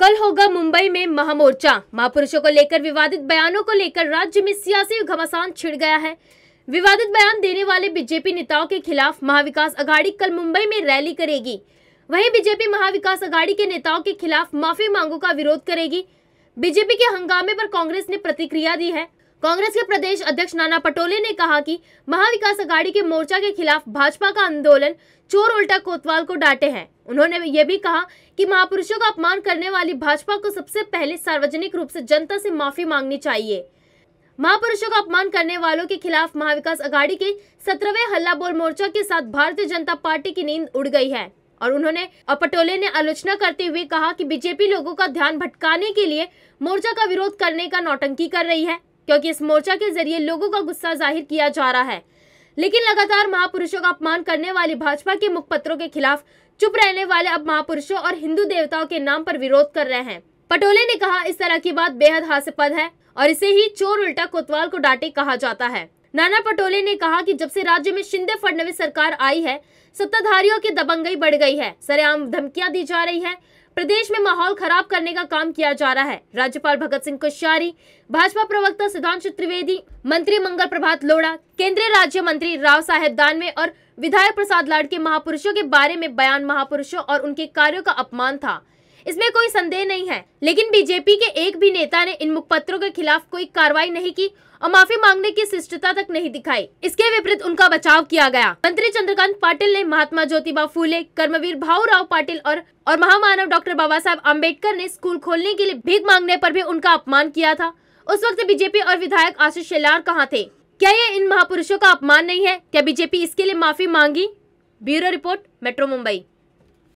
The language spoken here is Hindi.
कल होगा मुंबई में महामोर्चा महापुरुषों को लेकर विवादित बयानों को लेकर राज्य में सियासी घमासान छिड़ गया है विवादित बयान देने वाले बीजेपी नेताओं के खिलाफ महाविकास अघाड़ी कल मुंबई में रैली करेगी वहीं बीजेपी महाविकास अघाड़ी के नेताओं के खिलाफ माफी मांगों का विरोध करेगी बीजेपी के हंगामे पर कांग्रेस ने प्रतिक्रिया दी है कांग्रेस के प्रदेश अध्यक्ष नाना पटोले ने कहा कि महाविकास अघाड़ी के मोर्चा के खिलाफ भाजपा का आंदोलन चोर उल्टा कोतवाल को डांटे हैं उन्होंने ये भी कहा कि महापुरुषों का अपमान करने वाली भाजपा को सबसे पहले सार्वजनिक रूप से जनता से माफी मांगनी चाहिए महापुरुषों का अपमान करने वालों के खिलाफ महाविकास अघाड़ी के सत्रहवे हल्ला बोल मोर्चा के साथ भारतीय जनता पार्टी की नींद उड़ गई है और उन्होंने अपटोले ने आलोचना करते हुए कहा कि बीजेपी लोगों का ध्यान भटकाने के लिए मोर्चा का विरोध करने का नौटंकी कर रही है क्योंकि इस मोर्चा के जरिए लोगों का गुस्सा जाहिर किया जा रहा है लेकिन लगातार महापुरुषों का अपमान करने वाली भाजपा के मुखपत्रों के खिलाफ चुप रहने वाले अब महापुरुषों और हिंदू देवताओं के नाम पर विरोध कर रहे हैं पटोले ने कहा इस तरह की बात बेहद हास्यपद है और इसे ही चोर उल्टा कोतवाल को डांटे कहा जाता है नाना पटोले ने कहा कि जब से राज्य में शिंदे फडणवीस सरकार आई है सत्ताधारियों की दबंगई बढ़ गई है सरेआम धमकियां दी जा रही है प्रदेश में माहौल खराब करने का काम किया जा रहा है राज्यपाल भगत सिंह कोश्यारी भाजपा प्रवक्ता सुधांशु त्रिवेदी मंत्री मंगल प्रभात लोढ़ा केंद्रीय राज्य मंत्री राव साहेब दानवे और विधायक प्रसाद लाड के महापुरुषों के बारे में बयान महापुरुषों और उनके कार्यो का अपमान था इसमें कोई संदेह नहीं है लेकिन बीजेपी के एक भी नेता ने इन मुखपत्रों के खिलाफ कोई कार्रवाई नहीं की और माफी मांगने की शिष्टता तक नहीं दिखाई इसके विपरीत उनका बचाव किया गया मंत्री चंद्रकांत पाटिल ने महात्मा ज्योतिबा फूले कर्मवीर भाऊराव पाटिल और और महामानव डॉक्टर बाबा साहब अम्बेडकर ने स्कूल खोलने के लिए भीख मांगने पर भी उनका अपमान किया था उस वक्त बीजेपी और विधायक आशीष शेलार कहाँ थे क्या ये इन महापुरुषों का अपमान नहीं है क्या बीजेपी इसके लिए माफी मांगी ब्यूरो रिपोर्ट मेट्रो मुंबई